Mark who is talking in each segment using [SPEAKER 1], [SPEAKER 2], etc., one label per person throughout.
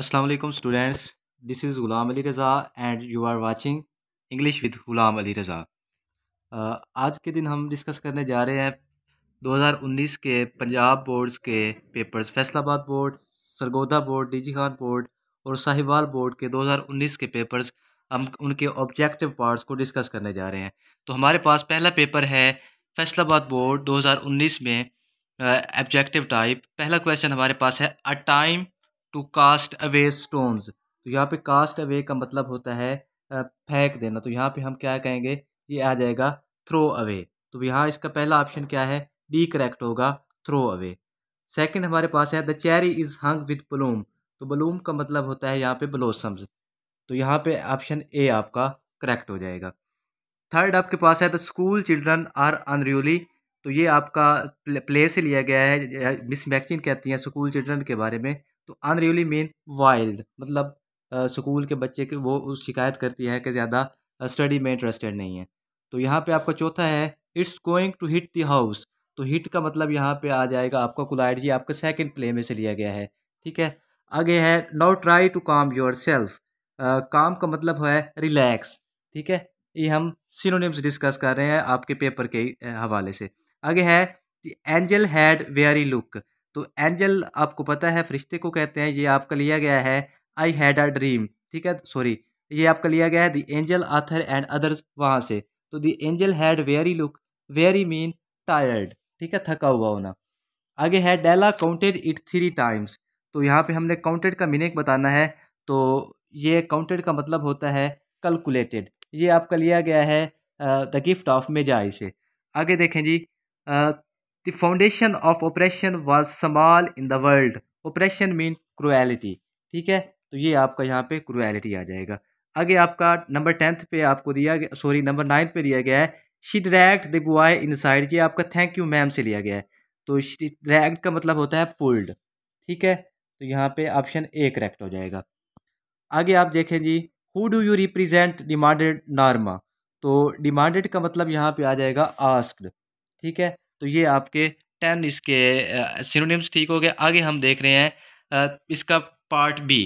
[SPEAKER 1] Aslam students this is Ghulam Ali Raza and you are watching English with Ghulam Ali Raza आज के दिन हम डिस्कस करने जा रहे हैं 2019 के पंजाब बोर्ड्स के papers Faisalabad board Sargodha board DG Khan board और साहिबाल बोर्ड के 2019 के पेपर्स हम उनके ऑब्जेक्टिव पार्ट्स को डिस्कस करने जा रहे हैं तो हमारे पास पहला पेपर है फैसलाबाद बोर्ड दो में ऑब्जेक्टिव uh, टाइप पहला क्वेश्चन हमारे पास है a time to cast away stones तो यहाँ पे कास्ट अवे का मतलब होता है फेंक देना तो यहाँ पे हम क्या कहेंगे ये आ जाएगा थ्रो अवे तो यहाँ इसका पहला ऑप्शन क्या है डी करेक्ट होगा थ्रो अवे सेकंड हमारे पास है the cherry is hung with bloom तो बलूम का मतलब होता है यहाँ पे ब्लोसम्स तो यहाँ पे ऑप्शन ए आपका करेक्ट हो जाएगा थर्ड आपके पास है the school children are unruly तो ये आपका प्ले से लिया गया है मिस मैगजीन कहती हैं स्कूल चिल्ड्रन के बारे में तो अनरियली मीन वाइल्ड मतलब स्कूल के बच्चे की वो शिकायत करती है कि ज़्यादा स्टडी में इंटरेस्टेड नहीं है तो यहाँ पे आपका चौथा है it's going to hit the house तो हिट का मतलब यहाँ पे आ जाएगा आपका कुलाइड जी आपका सेकंड प्ले में से लिया गया है ठीक है आगे है now try to calm yourself calm का मतलब है रिलैक्स ठीक है ये हम सिनोनिम्स डिस्कस कर रहे हैं आपके पेपर के हवाले से आगे है एंजल हैड वेरी लुक तो एंजल आपको पता है फरिश्ते को कहते हैं ये आपका लिया गया है आई हैड अ ड्रीम ठीक है सॉरी ये आपका लिया गया है the angel author and others वहाँ से तो the angel had weary look weary mean tired ठीक है थका हुआ होना आगे है Della counted it three times तो यहाँ पे हमने काउंटेड का मीनिंग बताना है तो ये काउंटेड का मतलब होता है कैलकुलेटेड ये आपका लिया गया है द गिफ्ट ऑफ मेजाई से आगे देखें जी The foundation of oppression was small in the world. Oppression mean cruelty. ठीक है तो ये आपका यहाँ पे क्रुएलिटी आ जाएगा आगे आपका नंबर टेंथ पे आपको दिया गया सॉरी नंबर नाइन्थ पे दिया गया है she direct the boy inside ये आपका थैंक यू मैम से लिया गया है तो डायरेक्ट का मतलब होता है पुल्ड ठीक है तो यहाँ पे ऑप्शन ए करेक्ट हो जाएगा आगे आप देखें जी who do you represent demanded Norma तो डिमांडेड का मतलब यहाँ पे आ जाएगा आस्क्ड ठीक है तो ये आपके टेन इसके सिनोनिम्स ठीक हो गए आगे हम देख रहे हैं इसका part B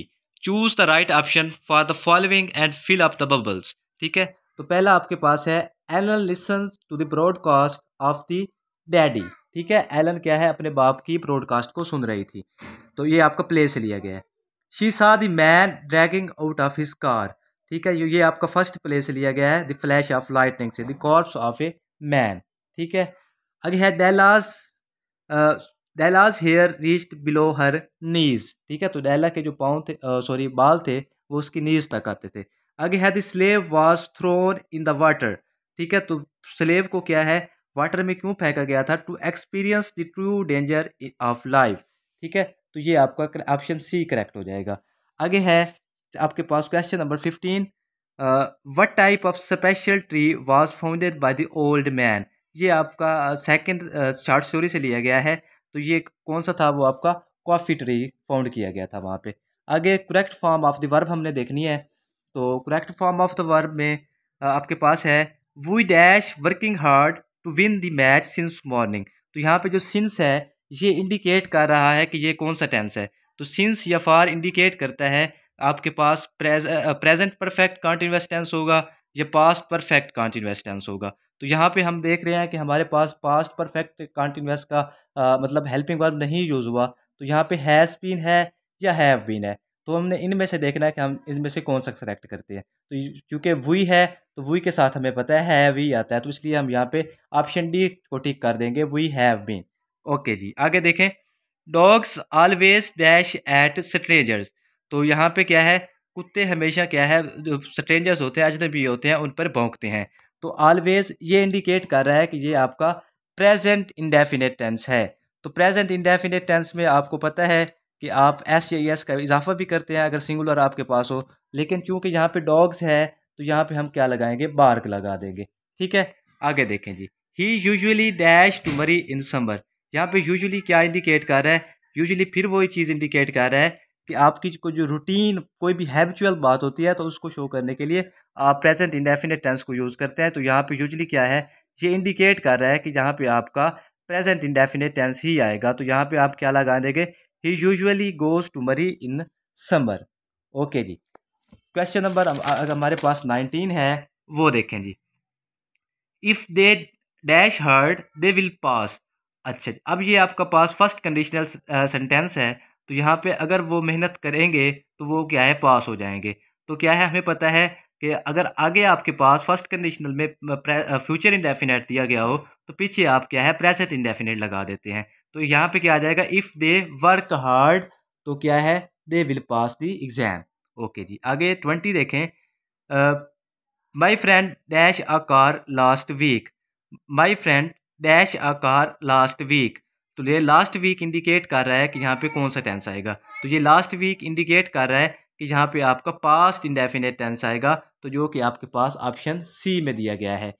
[SPEAKER 1] choose the right option for the following and fill up the bubbles ठीक है तो पहला आपके पास है Alan listen to the broadcast of the daddy ठीक है एलन क्या है अपने बाप की ब्रॉडकास्ट को सुन रही थी तो ये आपका प्ले से लिया गया है she saw the man dragging out of his car ठीक है ये आपका फर्स्ट प्ले से लिया गया है द फ्लैश ऑफ लाइटनिंग से the corpse of a man ठीक है आगे है Della's Della's hair reached below her knees ठीक है तो डैला के जो पाँव थे सॉरी बाल थे वो उसकी नीज तक आते थे आगे है the slave was thrown in the water ठीक है तो स्लेव को क्या है वाटर में क्यों फेंका गया था to experience the true danger of life ठीक है तो ये आपका ऑप्शन सी करेक्ट हो जाएगा आगे है आपके पास question number fifteen what type of special tree was founded by the old man ये आपका सेकंड शॉर्ट स्टोरी से लिया गया है तो ये कौन सा था वो आपका कॉफ़ी ट्री फाउंड किया गया था वहाँ पे आगे correct form of the verb हमने देखनी है तो correct form of the verb में आपके पास है we dash working hard to win the match since morning तो यहाँ पे जो सिंस है ये इंडिकेट कर रहा है कि ये कौन सा टेंस है तो सिंस या फार इंडिकेट करता है आपके पास प्रेजेंट परफेक्ट कंटिन्यूस टेंस होगा ये पास्ट परफेक्ट कॉन्टीन्यूस टेंस होगा तो यहाँ पे हम देख रहे हैं कि हमारे पास पास्ट परफेक्ट कॉन्टीन्यूस का आ, मतलब हेल्पिंग वर्ब नहीं यूज़ हुआ तो यहाँ पे हैज़ बीन है या हैव बीन है तो हमने इनमें से देखना है कि हम इनमें से कौन सा सेलेक्ट करते हैं तो क्योंकि वही है तो वही के साथ हमें पता है हैव ही आता है तो इसलिए हम यहाँ पे ऑप्शन डी को टिक कर देंगे वही हैव बीन ओके जी आगे देखें dogs always dash at strangers तो यहाँ पे क्या है कुत्ते हमेशा क्या है जो स्ट्रेंजर्स होते हैं अजनबी होते हैं उन पर भौंकते हैं तो ऑलवेज ये इंडिकेट कर रहा है कि ये आपका प्रेजेंट इंडेफिनेट टेंस है तो प्रेजेंट इंडेफिनेट टेंस में आपको पता है कि आप एस या एस का इजाफा भी करते हैं अगर सिंगुलर आपके पास हो लेकिन चूंकि यहाँ पे डॉग्स है तो यहाँ पे हम क्या लगाएंगे बार्क लगा देंगे ठीक है आगे देखें जी he usually dash to Murree in summer यहाँ पे यूजली क्या इंडिकेट कर रहा है यूजली फिर वही चीज़ इंडिकेट कर रहा है कि आपकी को जो रूटीन कोई भी हैबिचुअल बात होती है तो उसको शो करने के लिए आप प्रेजेंट इंडेफिनेट टेंस को यूज़ करते हैं तो यहाँ पे यूजली क्या है ये इंडिकेट कर रहा है कि यहाँ पे आपका प्रेजेंट इंडेफिनेट टेंस ही आएगा तो यहाँ पे आप क्या लगा देंगे ही usually goes to Murree in summer okay जी क्वेश्चन नंबर हमारे पास नाइनटीन है वो देखें जी if they dash heard they will pass अच्छा अब ये आपका पास फर्स्ट कंडीशनल सेंटेंस है तो यहाँ पे अगर वो मेहनत करेंगे तो वो क्या है पास हो जाएंगे तो क्या है हमें पता है कि अगर आगे आपके पास फर्स्ट कंडीशनल में फ्यूचर इंडेफिनेट दिया गया हो तो पीछे आप क्या है प्रेजेंट इंडेफिनेट लगा देते हैं तो यहाँ पे क्या आ जाएगा इफ़ दे वर्क हार्ड तो क्या है they will pass the exam okay जी आगे ट्वेंटी देखें my friend dash a car last week my friend dash a car last week तो ये लास्ट वीक इंडिकेट कर रहा है कि यहाँ पे कौन सा टेंस आएगा तो ये लास्ट वीक इंडिकेट कर रहा है कि यहाँ पे आपका पास्ट इंडेफिनेट टेंस आएगा तो जो कि आपके पास ऑप्शन सी में दिया गया है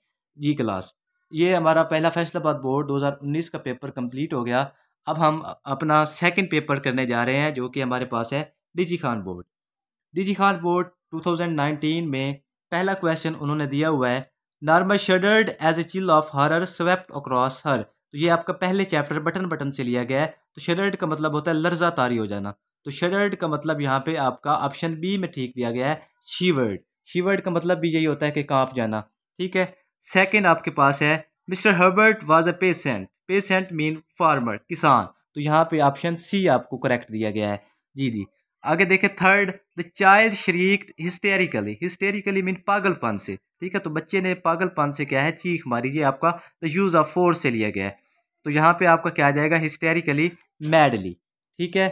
[SPEAKER 1] जी क्लास ये हमारा पहला फैसलाबाद बोर्ड 2019 का पेपर कंप्लीट हो गया अब हम अपना सेकंड पेपर करने जा रहे हैं जो कि हमारे पास है G Khan board G Khan board nineteen में पहला क्वेश्चन उन्होंने दिया हुआ है Norma shuddered as a chill of horror swept across her तो ये आपका पहले चैप्टर बटन बटन से लिया गया है तो शेडर्ड का मतलब होता है लर्जा तारी हो जाना तो शेडर्ड का मतलब यहाँ पे आपका ऑप्शन बी में ठीक दिया गया है शीवर्ड शीवर्ड का मतलब भी यही होता है कि कांप जाना ठीक है सेकंड आपके पास है Mr Herbert was a peasant peasant mean farmer किसान तो यहाँ पे ऑप्शन सी आपको करेक्ट दिया गया है जी जी आगे देखें third the child shriek hysterically hysterically mean पागलपन से ठीक है तो बच्चे ने पागलपन से क्या है चीख मारी ये आपका द यूज़ ऑफ फोर्स से लिया गया है तो यहाँ पे आपका क्या आ जाएगा हिस्टेरिकली मैडली ठीक है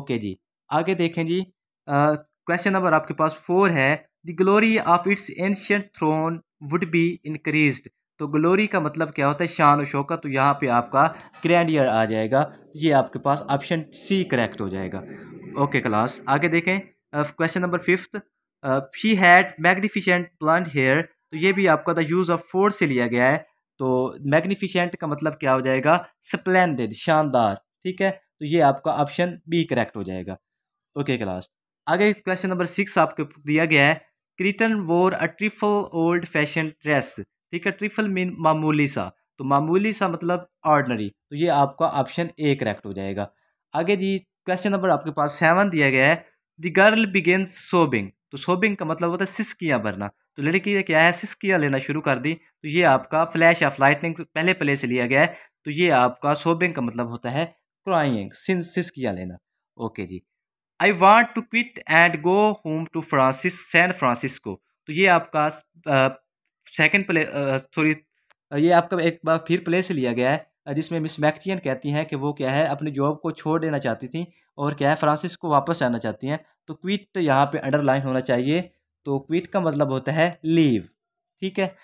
[SPEAKER 1] ओके जी आगे देखें जी क्वेश्चन नंबर आपके पास फोर है the glory of its ancient throne would be increase तो ग्लोरी का मतलब क्या होता है शान और शौकत तो यहाँ पे आपका ग्रैंडियर आ जाएगा ये आपके पास ऑप्शन सी करेक्ट हो जाएगा ओके क्लास आगे देखें question number fifth she had magnificent plant hair तो ये भी आपका द यूज़ ऑफ फोर्स से लिया गया है तो मैग्निफिशेंट का मतलब क्या हो जाएगा स्प्लेंडेड शानदार ठीक है तो ये आपका ऑप्शन बी करेक्ट हो जाएगा ओके क्लास आगे क्वेश्चन नंबर सिक्स आपको दिया गया है Kristen wore a trifle old fashion dress ठीक है ट्रिफल मीन मामूली सा तो मामूली सा मतलब ऑर्डनरी तो ये आपका ऑप्शन ए करेक्ट हो जाएगा आगे जी क्वेश्चन नंबर आपके पास सेवन दिया गया है द गर्ल बिगेन सोबिंग तो सोबिंग का मतलब होता है सिस्कियाँ भरना तो लड़की ने क्या है सिस्कियाँ लेना शुरू कर दी तो ये आपका फ्लैश ऑफ लाइटनिंग पहले प्ले से लिया गया है तो ये आपका सोबिंग का मतलब होता है क्राइंग सिस्कियाँ लेना ओके जी I want to quit and go home to Francis San Francisco तो ये आपका सेकेंड प्ले सॉरी ये आपका एक बार फिर प्ले से लिया गया है जिसमें मिस मैक्चियन कहती हैं कि वो क्या है अपनी जॉब को छोड़ देना चाहती थी और क्या है फ्रांसिस को वापस आना चाहती हैं तो क्विट यहाँ पे अंडरलाइन होना चाहिए तो क्विट का मतलब होता है लीव ठीक है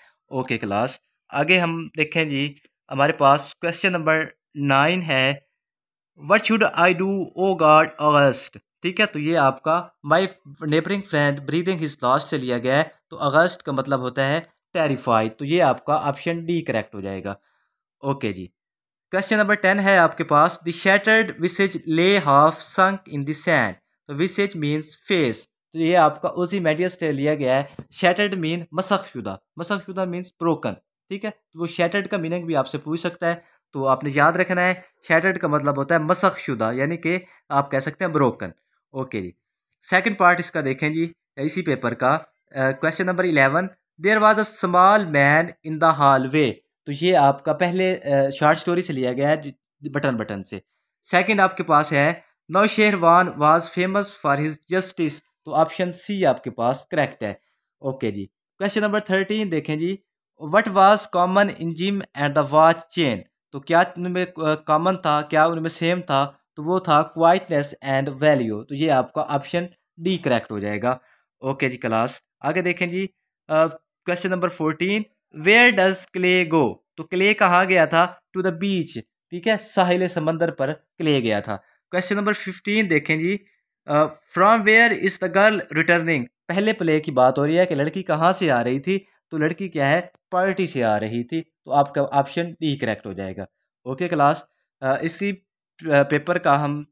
[SPEAKER 1] ओके क्लास आगे हम देखें जी हमारे पास क्वेश्चन नंबर नाइन है what should I do O God अगस्त ठीक है तो ये आपका my neighbouring friend breathing his last से लिया गया है तो अगस्त का मतलब होता है टेरीफाई तो ये आपका ऑप्शन डी करेक्ट हो जाएगा ओके जी क्वेश्चन नंबर टेन है आपके पास द शेटर्ड विसेज ले हाफ संक इन द तो तो विसेज मीन्स फेस तो ये आपका उसी मेडियस से लिया गया है शेटर्ड मीन मसक शुदा मीन्स ब्रोकन ठीक है तो वो शेटर्ड का मीनिंग भी आपसे पूछ सकता है तो आपने याद रखना है शेटर्ड का मतलब होता है मसख़शुदा यानी कि आप कह सकते हैं ब्रोकन ओके जी सेकेंड पार्ट इसका देखें जी इसी पेपर का question number eleven there was a small man in the hallway तो ये आपका पहले शॉर्ट स्टोरी से लिया गया है बटन बटन से सेकंड आपके पास है Nausherwan was famous for his justice तो ऑप्शन सी आपके पास करेक्ट है ओके जी क्वेश्चन नंबर थर्टीन देखें जी what was common in Jim and the watch chain तो क्या उनमें कॉमन था क्या उनमें सेम था तो वो था क्वाइटनेस एंड वैल्यू तो ये आपका ऑप्शन डी करेक्ट हो जाएगा ओके जी क्लास आगे देखें जी question number fourteen where does Clay go तो क्ले कहा गया था टू द बीच ठीक है साहिल समंदर पर क्ले गया था क्वेश्चन नंबर फिफ्टीन देखें जी from where is the girl returning पहले प्ले की बात हो रही है कि लड़की कहाँ से आ रही थी तो लड़की क्या है पार्टी से आ रही थी तो आपका ऑप्शन डी करेक्ट हो जाएगा ओके क्लास इसी पेपर का हम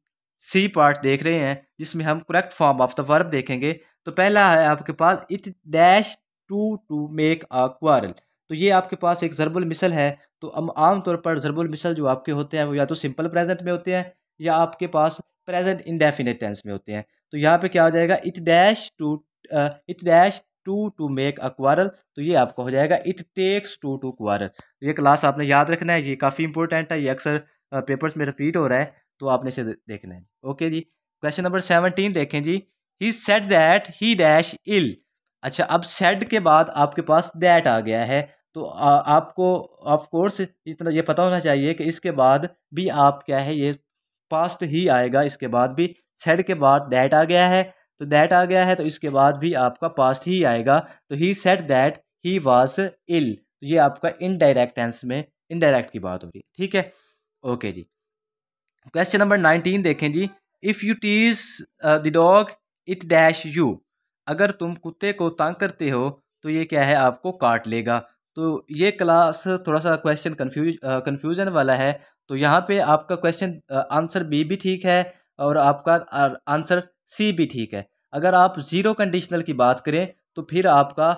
[SPEAKER 1] सी पार्ट देख रहे हैं जिसमें हम correct form of the verb देखेंगे तो पहला है आपके पास it dash to to make a quarrel तो ये आपके पास एक ज़रबुल मिसल है तो आम आमतौर पर ज़रबुल मिसल जो आपके होते हैं वो या तो सिंपल प्रेजेंट में होते हैं या आपके पास प्रेजेंट इंडेफिनेट टेंस में होते हैं तो यहाँ पे क्या हो जाएगा it dash to it dash to to make a quarrel तो ये आपका हो जाएगा it takes to to quarrel तो ये क्लास आपने याद रखना है ये काफ़ी इंपॉर्टेंट है ये अक्सर पेपर्स में रिपीट हो रहा है तो आपने इसे देखना है ओके जी क्वेश्चन नंबर सेवनटीन देखें जी he said that he dash ill अच्छा अब सेड के बाद आपके पास दैट आ गया है तो आ, आपको ऑफ कोर्स इतना ये पता होना चाहिए कि इसके बाद भी आप क्या है ये पास्ट ही आएगा इसके बाद भी सेड के बाद दैट आ गया है तो दैट आ गया है तो इसके बाद भी आपका पास्ट ही आएगा तो he said that he was ill तो ये आपका इनडायरेक्ट टेंस में इनडायरेक्ट की बात होगी ठीक है ओके जी क्वेश्चन नंबर नाइनटीन देखें जी if you tease the dog it dash you अगर तुम कुत्ते को तंग करते हो तो ये क्या है आपको काट लेगा तो ये क्लास थोड़ा सा क्वेश्चन कन्फ्यूज कन्फ्यूज़न वाला है तो यहाँ पे आपका क्वेश्चन आंसर बी भी ठीक है और आपका आंसर सी भी ठीक है अगर आप ज़ीरो कंडीशनल की बात करें तो फिर आपका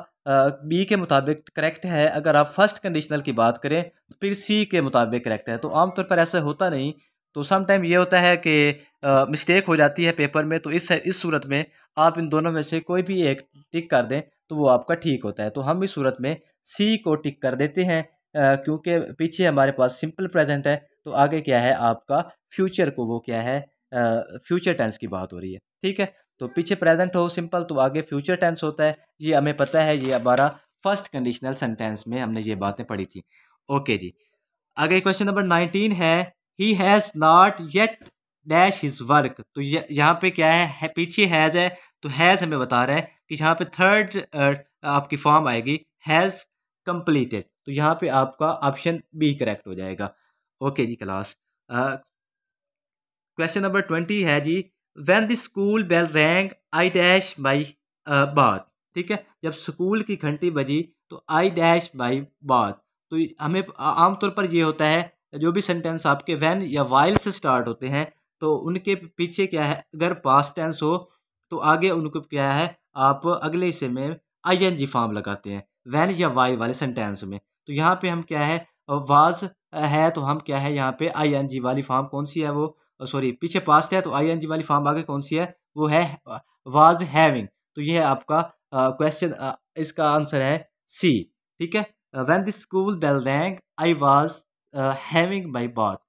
[SPEAKER 1] बी के मुताबिक करेक्ट है अगर आप फर्स्ट कंडीशनल की बात करें तो फिर सी के मुताबिक करेक्ट है तो आमतौर पर ऐसा होता नहीं तो समटाइम ये होता है कि मिस्टेक हो जाती है पेपर में तो इस इस सूरत में आप इन दोनों में से कोई भी एक टिक कर दें तो वो आपका ठीक होता है तो हम इस सूरत में सी को टिक कर देते हैं क्योंकि पीछे हमारे पास सिंपल प्रेजेंट है तो आगे क्या है आपका फ्यूचर को वो क्या है फ्यूचर टेंस की बात हो रही है ठीक है तो पीछे प्रेजेंट हो सिंपल तो आगे फ्यूचर टेंस होता है ये हमें पता है ये हमारा फर्स्ट कंडीशनल सेंटेंस में हमने ये बातें पढ़ी थी ओके जी आगे क्वेश्चन नंबर नाइनटीन है he has not yet dash his work तो यहाँ पे क्या है, है पीछे हैज़ है तो हैज़ हमें बता रहा है कि यहाँ पे थर्ड आपकी फॉर्म आएगी हैज़ कम्प्लीटेड तो यहाँ पे आपका ऑप्शन बी करेक्ट हो जाएगा ओके जी क्लास क्वेश्चन नंबर ट्वेंटी है जी when the school bell rang I dash my bath ठीक है जब स्कूल की घंटी बजी तो आई डैश बाई बात तो हमें आमतौर पर यह होता है जो भी सेंटेंस आपके वैन या वाइल से स्टार्ट होते हैं तो उनके पीछे क्या है अगर पास्ट टेंस हो तो आगे उनको क्या है आप अगले हिस्से में आई एन जी फॉर्म लगाते हैं वैन या वाई वाले सेंटेंस में तो यहाँ पे हम क्या है वाज है तो हम क्या है यहाँ पे आई एन जी वाली फॉर्म कौन सी है वो सॉरी पीछे पास्ट है तो आई एन जी वाली फॉर्म आगे कौन सी है वो है वाज हैविंग तो ये है आपका क्वेश्चन इसका आंसर है सी ठीक है when the school bell rang I was uh, having my bath